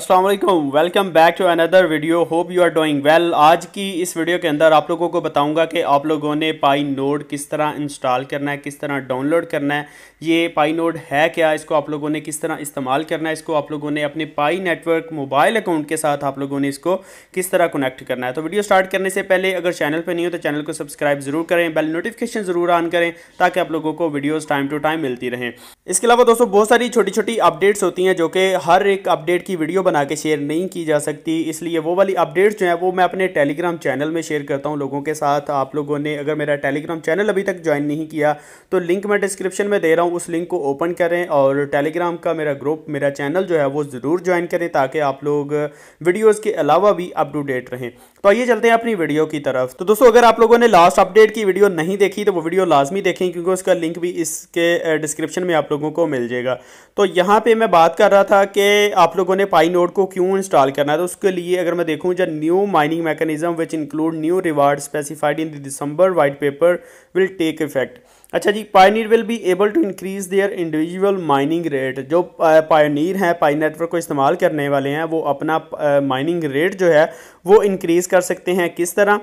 Aslam welcome back to another video hope you are doing well आज की इस video के अंदर आप लोगों को बताऊंगा कि आप लोगों ने पाई नोड किस तरह इंस्टॉल करना है किस तरह डाउनलोड करना है ये पाई नोड है क्या इसको आप लोगों ने किस तरह इस्तेमाल करना है इसको आप लोगों ने अपने पाई नेटवर्क मोबाइल अकाउंट के साथ आप लोगों ने इसको किस तरह कनेक्ट करना है तो वीडियो स्टार्ट करने से पहले अगर चैनल पर नहीं हो तो चैनल को सब्सक्राइब ज़रूर करें बेल नोटिफिकेशन ज़रूर ऑन करें ताकि आप लोगों को वीडियोज़ टाइम टू टाइम मिलती रहें इसके अलावा दोस्तों बहुत सारी छोटी छोटी अपडेट्स होती हैं जो कि हर एक अपडेट की वीडियो बना के शेयर नहीं की जा सकती इसलिए वो वाली अपडेट्स जो है वो मैं अपने टेलीग्राम चैनल में शेयर करता हूँ लोगों के साथ आप लोगों ने अगर मेरा टेलीग्राम चैनल अभी तक ज्वाइन नहीं किया तो लिंक मैं डिस्क्रिप्शन में दे रहा हूँ उस लिंक को ओपन करें और टेलीग्राम का मेरा ग्रुप मेरा चैनल जो है वो ज़रूर ज्वाइन करें ताकि आप लोग वीडियोज़ के अलावा भी अप टू डेट रहें तो आइए चलते हैं अपनी वीडियो की तरफ तो दोस्तों अगर आप लोगों ने लास्ट अपडेट की वीडियो नहीं देखी तो वो वीडियो लाजमी देखें क्योंकि उसका लिंक भी इसके डिस्क्रिप्शन में आप लोगों को मिल जाएगा तो यहाँ पे मैं बात कर रहा था कि आप लोगों ने पाई नोट को क्यों इंस्टॉल करना है तो उसके लिए अगर मैं देखूँ जब new mining mechanism which include new reward specified in December white paper will take effect अच्छा जी pioneer will be able to increase their individual mining rate जो पायनियर हैं पाई नेटवर्क को इस्तेमाल करने वाले हैं वो अपना माइनिंग रेट जो है वो इंक्रीज़ कर सकते हैं किस तरह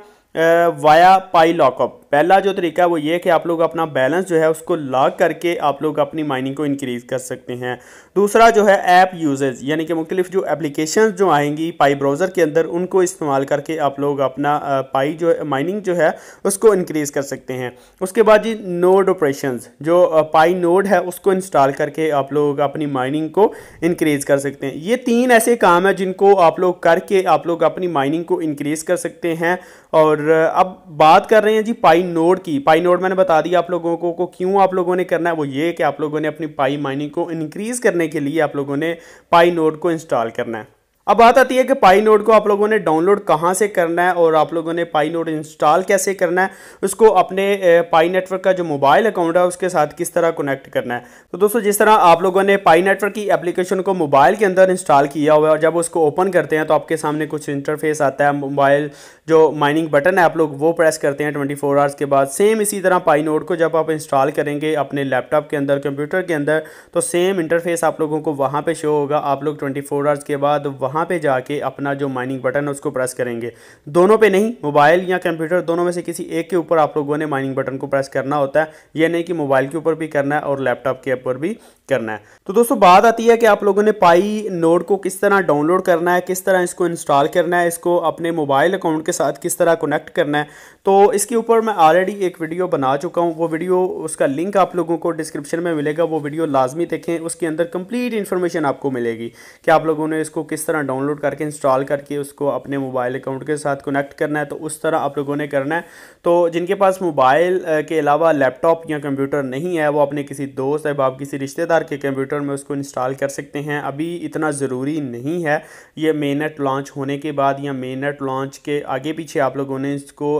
वाया पाई लॉकअप पहला जो तरीका है वो ये कि आप लोग अपना बैलेंस जो है उसको लॉक करके आप लोग अपनी माइनिंग को इंक्रीज़ कर सकते हैं दूसरा जो है ऐप यूजेज यानी कि मुख्तलिफ जो एप्लीकेशन जो आएंगी पाई ब्राउज़र के अंदर उनको इस्तेमाल करके आप लोग अपना पाई जो है माइनिंग जो है उसको इंक्रीज़ कर सकते हैं उसके बाद जी नोड ऑपरेशन जो पाई नोड है उसको इंस्टॉल करके आप लोग अपनी माइनिंग को इंक्रीज़ कर सकते हैं ये तीन ऐसे काम है जिनको आप लोग करके आप लोग अपनी माइनिंग को इंक्रीज़ कर सकते हैं और अब बात कर रहे हैं जी पाई पाई नोड की पाई नोड मैंने बता दिया आप लोगों को, क्यों आप लोगों ने करना है वो ये कि आप लोगों ने अपनी पाई माइनिंग को इंक्रीज़ करने के लिए आप लोगों ने पाई नोड को इंस्टॉल करना है अब बात आती है कि पाई नोड को आप लोगों ने डाउनलोड कहाँ से करना है और आप लोगों ने पाई नोड इंस्टॉल कैसे करना है उसको अपने पाई नेटवर्क का जो मोबाइल अकाउंट है उसके साथ किस तरह कनेक्ट करना है तो दोस्तों जिस तरह आप लोगों ने पाई नेटवर्क की एप्लीकेशन को मोबाइल के अंदर इंस्टॉल किया हुआ है और जब उसको ओपन करते हैं तो आपके सामने कुछ इंटरफेस आता है मोबाइल जो माइनिंग बटन है आप लोग वो प्रेस करते हैं ट्वेंटी फोर आवर्स के बाद सेम इसी तरह पाई नोड को जब आप इंस्टॉल करेंगे अपने लैपटॉप के अंदर कंप्यूटर के अंदर तो सेम इंटरफेस आप लोगों को वहाँ पर शो होगा आप लोग ट्वेंटी फोर आवर्स के बाद वहाँ वहाँ पे जाके अपना जो माइनिंग बटन है उसको प्रेस करेंगे दोनों पे नहीं मोबाइल या कंप्यूटर दोनों में से किसी एक के ऊपर आप लोगों ने माइनिंग बटन को प्रेस करना होता है ये नहीं कि मोबाइल के ऊपर भी करना है और लैपटॉप के ऊपर भी करना है तो दोस्तों बात आती है कि आप लोगों ने पाई नोड को किस तरह डाउनलोड करना है किस तरह इसको इंस्टॉल करना है इसको अपने मोबाइल अकाउंट के साथ किस तरह कनेक्ट करना है तो इसके ऊपर मैं ऑलरेडी एक वीडियो बना चुका हूँ वो वीडियो उसका लिंक आप लोगों को डिस्क्रिप्शन में मिलेगा वो वीडियो लाजमी देखें उसके अंदर कंप्लीट इन्फॉर्मेशन आपको मिलेगी कि आप लोगों ने इसको किस तरह डाउनलोड करके इंस्टॉल करके उसको अपने मोबाइल अकाउंट के साथ कनेक्ट करना है तो उस तरह आप लोगों ने करना है तो जिनके पास मोबाइल के अलावा लैपटॉप या कंप्यूटर नहीं है वो अपने किसी दोस्त अहबाब किसी रिश्तेदार के कंप्यूटर में उसको इंस्टॉल कर सकते हैं अभी इतना ज़रूरी नहीं है ये मेनट लॉन्च होने के बाद या मेनट लॉन्च के आगे पीछे आप लोगों ने इसको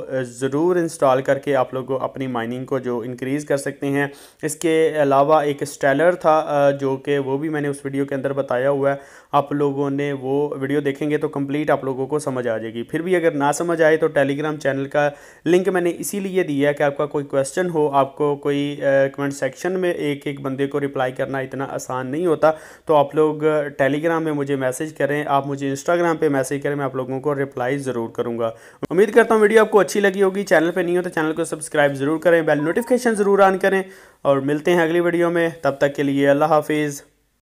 ज़रूर इंस्टॉल करके आप लोग अपनी माइनिंग को जो इंक्रीज़ कर सकते हैं इसके अलावा एक स्टेलर था जो कि वो भी मैंने उस वीडियो के अंदर बताया हुआ है आप लोगों ने वो वीडियो देखेंगे तो कंप्लीट आप लोगों को समझ आ जाएगी फिर भी अगर ना समझ आए तो टेलीग्राम चैनल का लिंक मैंने इसीलिए दिया है कि आपका कोई क्वेश्चन हो आपको कोई कमेंट सेक्शन में एक एक बंदे को रिप्लाई करना इतना आसान नहीं होता तो आप लोग टेलीग्राम में मुझे मैसेज करें आप मुझे इंस्टाग्राम पर मैसेज करें मैं आप लोगों को रिप्लाई ज़रूर करूँगा उम्मीद करता हूँ वीडियो आपको अच्छी लगी होगी चैनल पर नहीं हो तो चैनल को सब्सक्राइब ज़रूर करें बेल नोटिफिकेशन ज़रूर ऑन करें और मिलते हैं अगली वीडियो में तब तक के लिए अल्लाह हाफिज़